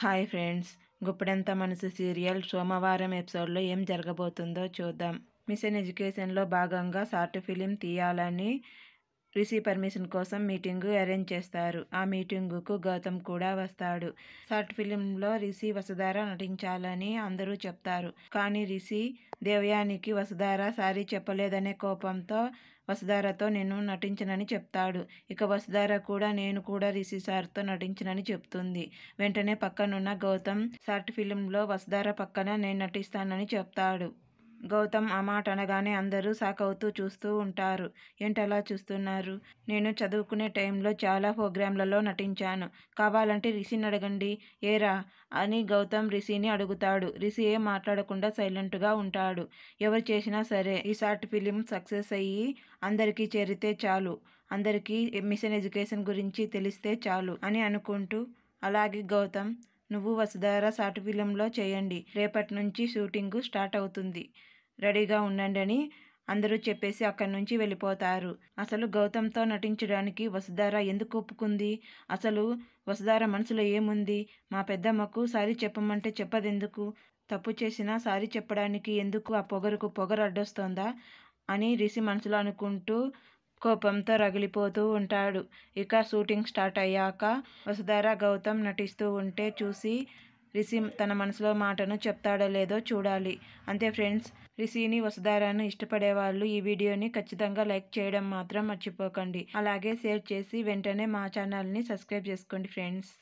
hi friends గుప్పడంత మనసు serial సోమవారం ఎపిసోడ్లో ఏం జరగబోతుందో చూద్దాం మిషన్ ఎడ్యుకేషన్లో భాగంగా షార్ట్ ఫిలిం తీయాలని రిషి పర్మిషన్ కోసం మీటింగు అరేంజ్ చేస్తారు ఆ మీటింగుకు గౌతమ్ కూడా వస్తాడు షార్ట్ ఫిలింలో రిషి వసుధార నటించాలని అందరూ చెప్తారు కానీ రిషి దేవయానికి వసుధార సారీ చెప్పలేదనే కోపంతో వసుధారతో నేను నటించనని చెప్తాడు ఇక వసుధార కూడా నేను కూడా రిషి సార్తో నటించనని చెప్తుంది వెంటనే పక్కనున్న గౌతమ్ షార్ట్ ఫిలింలో వసుధార పక్కన నేను నటిస్తానని చెప్తాడు గౌతమ్ ఆ మాట అనగానే అందరూ సాకవుతూ చూస్తూ ఉంటారు ఏంటలా చూస్తున్నారు నేను చదువుకునే టైంలో చాలా ప్రోగ్రాంలలో నటించాను కావాలంటే రిషిని అడగండి ఏరా అని గౌతమ్ రిషిని అడుగుతాడు రిషి ఏం మాట్లాడకుండా సైలెంట్గా ఉంటాడు ఎవరు చేసినా సరే ఈ షార్ట్ ఫిలిం సక్సెస్ అయ్యి అందరికీ చేరితే చాలు అందరికీ మిషన్ ఎడ్యుకేషన్ గురించి తెలిస్తే చాలు అని అనుకుంటూ అలాగే గౌతమ్ నువ్వు వసుధార షార్ట్ ఫిలింలో చేయండి రేపటి నుంచి షూటింగ్ స్టార్ట్ అవుతుంది రెడీగా ఉండండి అని అందరూ చెప్పేసి అక్కడి నుంచి వెళ్ళిపోతారు అసలు గౌతమ్తో నటించడానికి వసుధార ఎందుకు ఒప్పుకుంది అసలు వసుధార మనసులో ఏముంది మా పెద్దమ్మకు సారీ చెప్పమంటే చెప్పదెందుకు తప్పు చేసినా సారీ చెప్పడానికి ఎందుకు ఆ పొగరుకు పొగరు అడ్డొస్తోందా అని రిషి మనసులో అనుకుంటూ కోపంతో రగిలిపోతూ ఉంటాడు ఇక షూటింగ్ స్టార్ట్ అయ్యాక వసుధార గౌతమ్ నటిస్తూ ఉంటే చూసి రిషి తన మనసులో మాటను చెప్తాడో లేదో చూడాలి అంతే ఫ్రెండ్స్ రిషిని వసుధారాను ఇష్టపడే వాళ్ళు ఈ వీడియోని ఖచ్చితంగా లైక్ చేయడం మాత్రం మర్చిపోకండి అలాగే షేర్ చేసి వెంటనే మా ఛానల్ని సబ్స్క్రైబ్ చేసుకోండి ఫ్రెండ్స్